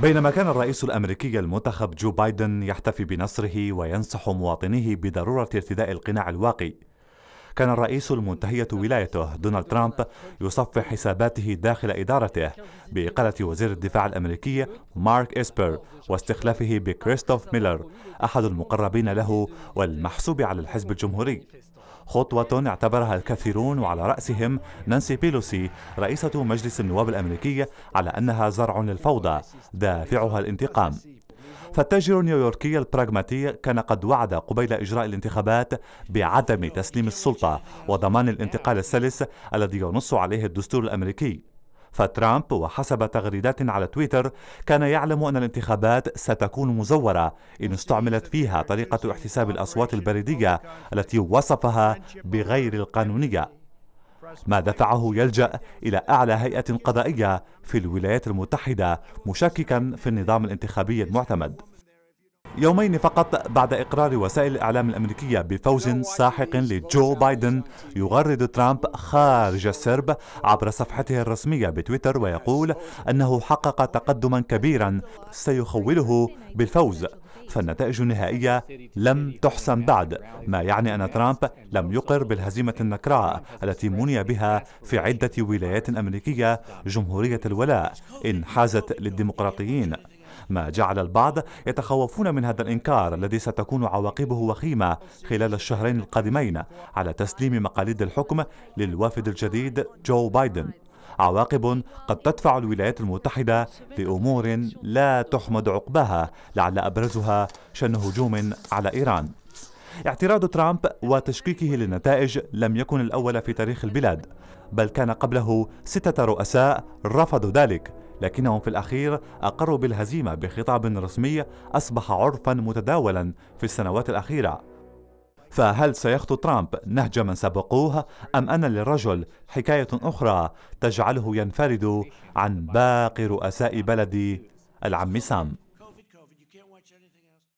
بينما كان الرئيس الامريكي المنتخب جو بايدن يحتفي بنصره وينصح مواطنيه بضروره ارتداء القناع الواقي كان الرئيس المنتهية ولايته دونالد ترامب يصفح حساباته داخل إدارته بإقالة وزير الدفاع الأمريكي مارك إسبر واستخلافه بكريستوف ميلر أحد المقربين له والمحسوب على الحزب الجمهوري خطوة اعتبرها الكثيرون وعلى رأسهم نانسي بيلوسي رئيسة مجلس النواب الأمريكي على أنها زرع للفوضى دافعها الانتقام فالتاجر النيويوركي البراغماتي كان قد وعد قبيل إجراء الانتخابات بعدم تسليم السلطة وضمان الانتقال السلس الذي ينص عليه الدستور الأمريكي فترامب وحسب تغريدات على تويتر كان يعلم أن الانتخابات ستكون مزورة إن استعملت فيها طريقة احتساب الأصوات البريدية التي وصفها بغير القانونية ما دفعه يلجأ إلى أعلى هيئة قضائية في الولايات المتحدة مشككا في النظام الانتخابي المعتمد يومين فقط بعد إقرار وسائل الإعلام الأمريكية بفوز ساحق لجو بايدن يغرد ترامب خارج السرب عبر صفحته الرسمية بتويتر ويقول أنه حقق تقدما كبيرا سيخوله بالفوز فالنتائج النهائية لم تحسم بعد ما يعني أن ترامب لم يقر بالهزيمة النكراء التي مني بها في عدة ولايات أمريكية جمهورية الولاء إن حازت للديمقراطيين ما جعل البعض يتخوفون من هذا الإنكار الذي ستكون عواقبه وخيمة خلال الشهرين القادمين على تسليم مقاليد الحكم للوافد الجديد جو بايدن عواقب قد تدفع الولايات المتحدة لأمور لا تحمد عقباها لعل أبرزها شن هجوم على إيران اعتراض ترامب وتشكيكه للنتائج لم يكن الأول في تاريخ البلاد بل كان قبله ستة رؤساء رفضوا ذلك لكنهم في الأخير أقروا بالهزيمة بخطاب رسمي أصبح عرفا متداولا في السنوات الأخيرة فهل سيخطو ترامب نهج من سبقوه أم أن للرجل حكاية أخرى تجعله ينفرد عن باقي رؤساء بلد العم سام؟